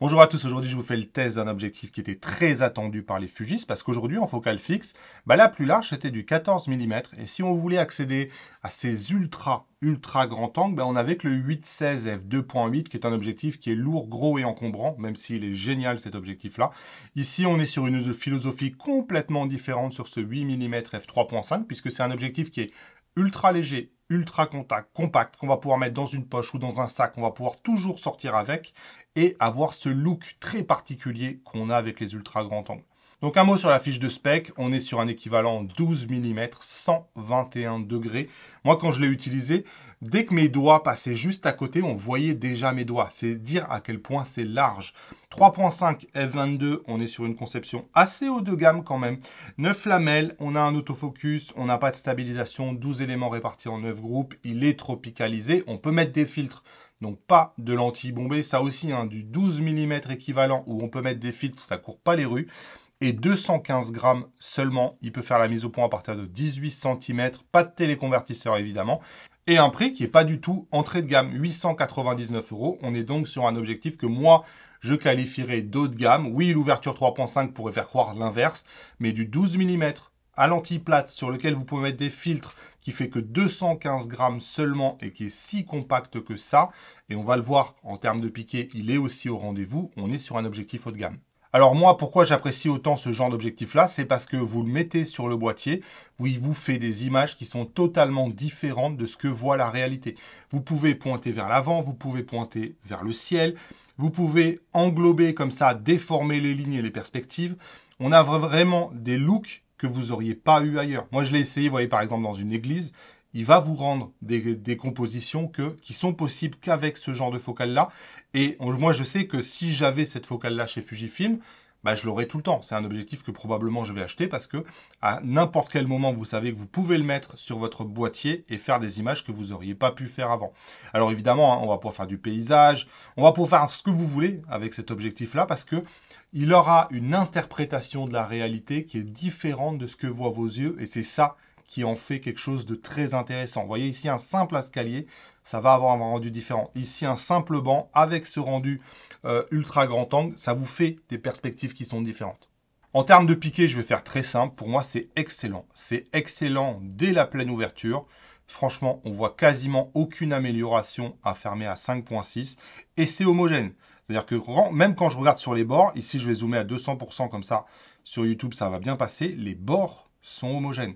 Bonjour à tous, aujourd'hui je vous fais le test d'un objectif qui était très attendu par les fugistes parce qu'aujourd'hui en focale fixe, bah, la plus large c'était du 14 mm et si on voulait accéder à ces ultra ultra grand angle, bah, on avait que le 8-16 f2.8 qui est un objectif qui est lourd, gros et encombrant, même s'il est génial cet objectif-là. Ici, on est sur une philosophie complètement différente sur ce 8 mm f3.5 puisque c'est un objectif qui est ultra léger, ultra contact, compact, qu'on va pouvoir mettre dans une poche ou dans un sac, qu'on va pouvoir toujours sortir avec et avoir ce look très particulier qu'on a avec les ultra grands angles. Donc un mot sur la fiche de spec, on est sur un équivalent 12 mm, 121 degrés. Moi quand je l'ai utilisé, dès que mes doigts passaient juste à côté, on voyait déjà mes doigts. C'est dire à quel point c'est large. 3.5 F22, on est sur une conception assez haut de gamme quand même. 9 lamelles, on a un autofocus, on n'a pas de stabilisation, 12 éléments répartis en 9 groupes, il est tropicalisé, on peut mettre des filtres donc pas de lentilles bombées, ça aussi, hein, du 12 mm équivalent où on peut mettre des filtres, ça court pas les rues et 215 grammes seulement. Il peut faire la mise au point à partir de 18 cm, pas de téléconvertisseur évidemment. Et un prix qui n'est pas du tout entrée de gamme, 899 euros. On est donc sur un objectif que moi, je qualifierais d'eau de gamme. Oui, l'ouverture 3.5 pourrait faire croire l'inverse, mais du 12 mm à l'antiplate sur lequel vous pouvez mettre des filtres qui fait que 215 grammes seulement et qui est si compact que ça. Et on va le voir en termes de piqué, il est aussi au rendez-vous. On est sur un objectif haut de gamme. Alors moi, pourquoi j'apprécie autant ce genre d'objectif-là C'est parce que vous le mettez sur le boîtier, où il vous fait des images qui sont totalement différentes de ce que voit la réalité. Vous pouvez pointer vers l'avant, vous pouvez pointer vers le ciel, vous pouvez englober comme ça, déformer les lignes et les perspectives. On a vraiment des looks que vous n'auriez pas eu ailleurs. Moi, je l'ai essayé, vous voyez, par exemple, dans une église il va vous rendre des, compositions qui sont possibles qu'avec ce genre de focale-là. Et moi, je sais que si j'avais cette focale-là chez Fujifilm, bah, je l'aurais tout le temps. C'est un objectif que probablement je vais acheter parce que à n'importe quel moment, vous savez que vous pouvez le mettre sur votre boîtier et faire des images que vous n'auriez pas pu faire avant. Alors évidemment, hein, on va pouvoir faire du paysage, on va pouvoir faire ce que vous voulez avec cet objectif-là parce que il aura une interprétation de la réalité qui est différente de ce que voient vos yeux et c'est ça qui en fait quelque chose de très intéressant. Vous voyez ici un simple escalier, ça va avoir un rendu différent. Ici un simple banc avec ce rendu euh, ultra grand angle, ça vous fait des perspectives qui sont différentes. En termes de piqué, je vais faire très simple. Pour moi, c'est excellent. C'est excellent dès la pleine ouverture. Franchement, on voit quasiment aucune amélioration à fermer à 5.6 et c'est homogène. C'est-à-dire que même quand je regarde sur les bords, ici je vais zoomer à 200% comme ça, sur YouTube ça va bien passer, les bords sont homogènes.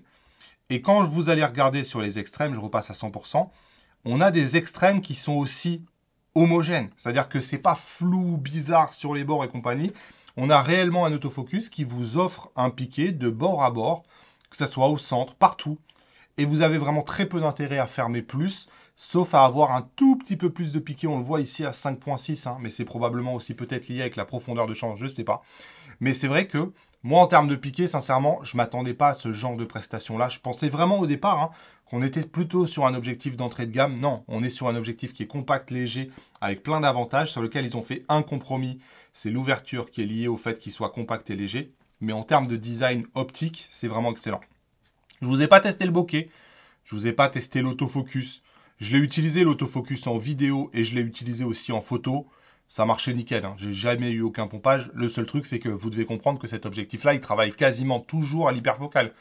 Et quand vous allez regarder sur les extrêmes, je repasse à 100%, on a des extrêmes qui sont aussi homogènes. C'est-à-dire que ce n'est pas flou, bizarre sur les bords et compagnie. On a réellement un autofocus qui vous offre un piqué de bord à bord, que ce soit au centre, partout. Et vous avez vraiment très peu d'intérêt à fermer plus, sauf à avoir un tout petit peu plus de piqué. On le voit ici à 5.6, hein, mais c'est probablement aussi peut-être lié avec la profondeur de champ, je ne sais pas. Mais c'est vrai que moi, en termes de piqué, sincèrement, je ne m'attendais pas à ce genre de prestation-là. Je pensais vraiment au départ hein, qu'on était plutôt sur un objectif d'entrée de gamme. Non, on est sur un objectif qui est compact, léger, avec plein d'avantages, sur lequel ils ont fait un compromis. C'est l'ouverture qui est liée au fait qu'il soit compact et léger. Mais en termes de design optique, c'est vraiment excellent. Je ne vous ai pas testé le bokeh. Je ne vous ai pas testé l'autofocus. Je l'ai utilisé l'autofocus en vidéo et je l'ai utilisé aussi en photo ça marchait nickel. Hein. J'ai jamais eu aucun pompage. Le seul truc, c'est que vous devez comprendre que cet objectif-là, il travaille quasiment toujours à l'hyperfocale.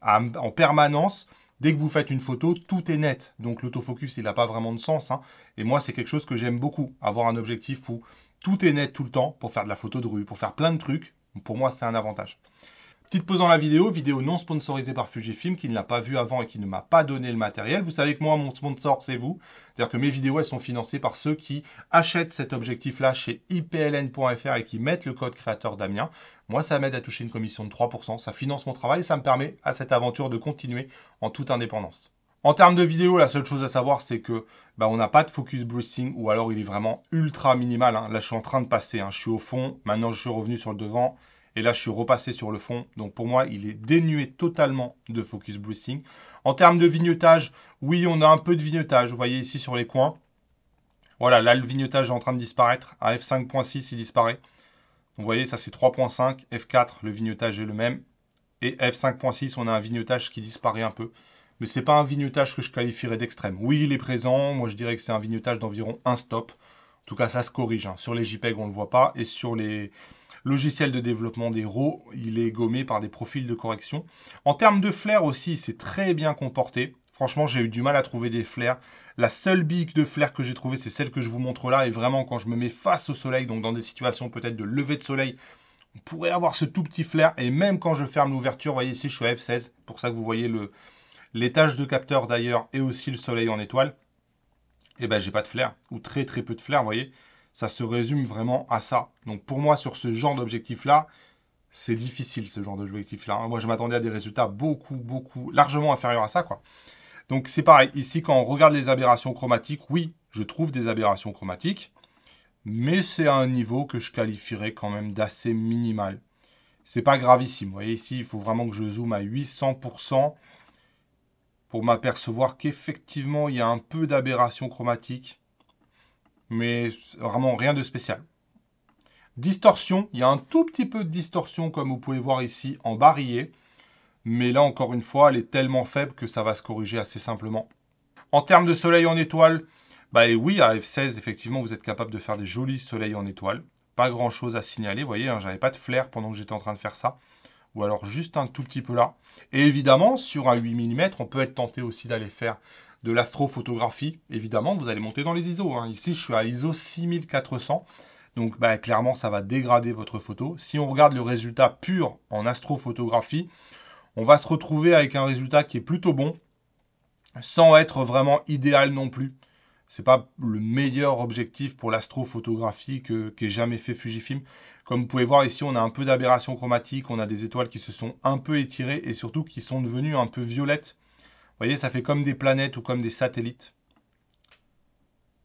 En permanence, dès que vous faites une photo, tout est net. Donc l'autofocus, il n'a pas vraiment de sens. Hein. Et moi, c'est quelque chose que j'aime beaucoup. Avoir un objectif où tout est net tout le temps pour faire de la photo de rue, pour faire plein de trucs. Pour moi, c'est un avantage. Petite pause dans la vidéo, vidéo non sponsorisée par Fujifilm qui ne l'a pas vu avant et qui ne m'a pas donné le matériel. Vous savez que moi, mon sponsor, c'est vous. C'est-à-dire que mes vidéos, elles sont financées par ceux qui achètent cet objectif-là chez ipln.fr et qui mettent le code créateur Damien. Moi, ça m'aide à toucher une commission de 3%, ça finance mon travail et ça me permet à cette aventure de continuer en toute indépendance. En termes de vidéo, la seule chose à savoir, c'est que bah, on n'a pas de focus breathing ou alors il est vraiment ultra minimal. Hein. Là, je suis en train de passer, hein. je suis au fond, maintenant je suis revenu sur le devant et là, je suis repassé sur le fond. Donc pour moi, il est dénué totalement de focus breathing. En termes de vignotage, oui, on a un peu de vignotage. Vous voyez ici sur les coins. Voilà, là, le vignotage est en train de disparaître. À F5.6, il disparaît. vous voyez, ça c'est 3.5. F4, le vignotage est le même. Et F5.6, on a un vignotage qui disparaît un peu. Mais ce n'est pas un vignotage que je qualifierais d'extrême. Oui, il est présent. Moi, je dirais que c'est un vignotage d'environ un stop. En tout cas, ça se corrige. Hein. Sur les JPEG, on ne le voit pas. Et sur les, Logiciel de développement des RAW, il est gommé par des profils de correction. En termes de flair aussi, c'est très bien comporté. Franchement, j'ai eu du mal à trouver des flares. La seule bique de flair que j'ai trouvée, c'est celle que je vous montre là. Et vraiment, quand je me mets face au soleil, donc dans des situations peut-être de lever de soleil, on pourrait avoir ce tout petit flair. Et même quand je ferme l'ouverture, vous voyez ici, je suis à F16. Pour ça que vous voyez l'étage de capteur d'ailleurs et aussi le soleil en étoile. Et eh ben, j'ai pas de flair ou très très peu de flair, vous voyez ça se résume vraiment à ça. Donc pour moi, sur ce genre d'objectif-là, c'est difficile ce genre d'objectif-là. Hein. Moi, je m'attendais à des résultats beaucoup, beaucoup, largement inférieurs à ça. quoi. Donc c'est pareil, ici, quand on regarde les aberrations chromatiques, oui, je trouve des aberrations chromatiques, mais c'est à un niveau que je qualifierais quand même d'assez minimal. C'est pas gravissime. Vous voyez ici, il faut vraiment que je zoome à 800% pour m'apercevoir qu'effectivement, il y a un peu d'aberration chromatique mais vraiment rien de spécial. Distorsion, il y a un tout petit peu de distorsion comme vous pouvez voir ici en barillé, mais là encore une fois, elle est tellement faible que ça va se corriger assez simplement. En termes de soleil en étoile, bah oui, à F16, effectivement, vous êtes capable de faire des jolis soleils en étoile. Pas grand chose à signaler, vous voyez, hein, j'avais pas de flair pendant que j'étais en train de faire ça. Ou alors juste un tout petit peu là. Et évidemment, sur un 8 mm, on peut être tenté aussi d'aller faire de l'astrophotographie, évidemment, vous allez monter dans les ISO. Hein. Ici, je suis à ISO 6400. Donc bah, clairement, ça va dégrader votre photo. Si on regarde le résultat pur en astrophotographie, on va se retrouver avec un résultat qui est plutôt bon, sans être vraiment idéal non plus. Ce n'est pas le meilleur objectif pour l'astrophotographie qu'ait jamais fait Fujifilm. Comme vous pouvez voir ici, on a un peu d'aberration chromatique, on a des étoiles qui se sont un peu étirées et surtout qui sont devenues un peu violettes voyez, ça fait comme des planètes ou comme des satellites.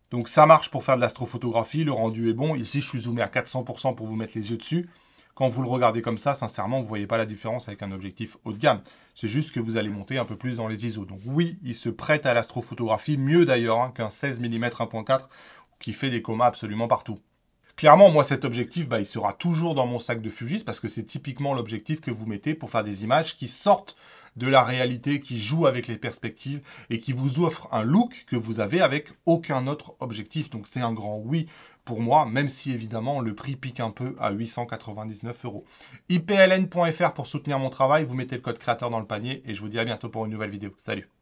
Donc ça marche pour faire de l'astrophotographie, le rendu est bon. Ici, je suis zoomé à 400% pour vous mettre les yeux dessus. Quand vous le regardez comme ça, sincèrement, vous ne voyez pas la différence avec un objectif haut de gamme. C'est juste que vous allez monter un peu plus dans les ISO. Donc oui, il se prête à l'astrophotographie, mieux d'ailleurs hein, qu'un 16 mm 1.4 qui fait des comas absolument partout. Clairement, moi, cet objectif, bah, il sera toujours dans mon sac de Fujis parce que c'est typiquement l'objectif que vous mettez pour faire des images qui sortent de la réalité, qui jouent avec les perspectives et qui vous offrent un look que vous avez avec aucun autre objectif. Donc c'est un grand oui pour moi, même si évidemment le prix pique un peu à 899 euros. ipln.fr pour soutenir mon travail, vous mettez le code créateur dans le panier et je vous dis à bientôt pour une nouvelle vidéo. Salut